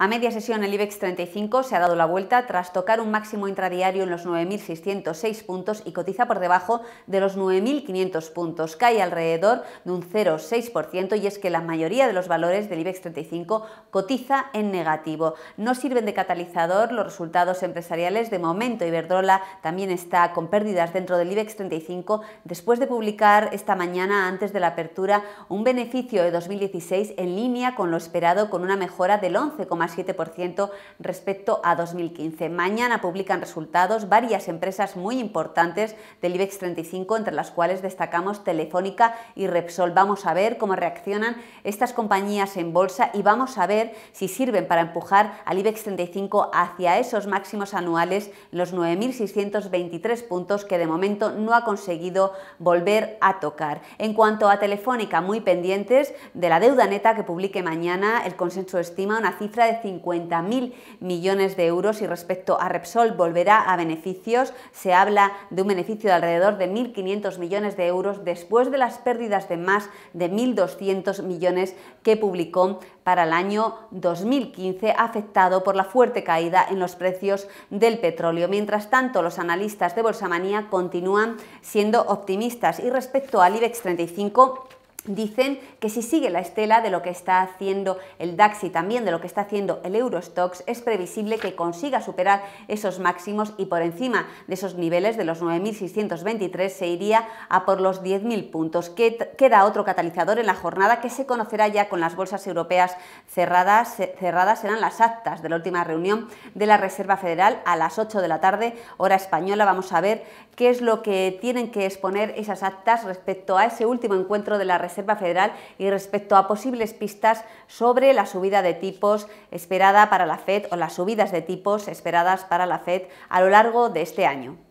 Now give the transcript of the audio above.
A media sesión el IBEX 35 se ha dado la vuelta tras tocar un máximo intradiario en los 9.606 puntos y cotiza por debajo de los 9.500 puntos. Cae alrededor de un 0,6% y es que la mayoría de los valores del IBEX 35 cotiza en negativo. No sirven de catalizador los resultados empresariales de momento. Iberdrola también está con pérdidas dentro del IBEX 35 después de publicar esta mañana antes de la apertura un beneficio de 2016 en línea con lo esperado con una mejora del 11,7% 7% respecto a 2015. Mañana publican resultados varias empresas muy importantes del IBEX 35, entre las cuales destacamos Telefónica y Repsol. Vamos a ver cómo reaccionan estas compañías en bolsa y vamos a ver si sirven para empujar al IBEX 35 hacia esos máximos anuales, los 9.623 puntos que de momento no ha conseguido volver a tocar. En cuanto a Telefónica, muy pendientes de la deuda neta que publique mañana, el consenso estima una cifra de 50.000 millones de euros y respecto a Repsol volverá a beneficios. Se habla de un beneficio de alrededor de 1.500 millones de euros después de las pérdidas de más de 1.200 millones que publicó para el año 2015 afectado por la fuerte caída en los precios del petróleo. Mientras tanto, los analistas de Bolsa Manía continúan siendo optimistas y respecto al IBEX 35 Dicen que si sigue la estela de lo que está haciendo el DAX y también de lo que está haciendo el Eurostox, es previsible que consiga superar esos máximos y por encima de esos niveles de los 9.623 se iría a por los 10.000 puntos. Queda otro catalizador en la jornada que se conocerá ya con las bolsas europeas cerradas. Cerradas serán las actas de la última reunión de la Reserva Federal a las 8 de la tarde, hora española. Vamos a ver qué es lo que tienen que exponer esas actas respecto a ese último encuentro de la Reserva Federal y respecto a posibles pistas sobre la subida de tipos esperada para la FED o las subidas de tipos esperadas para la FED a lo largo de este año.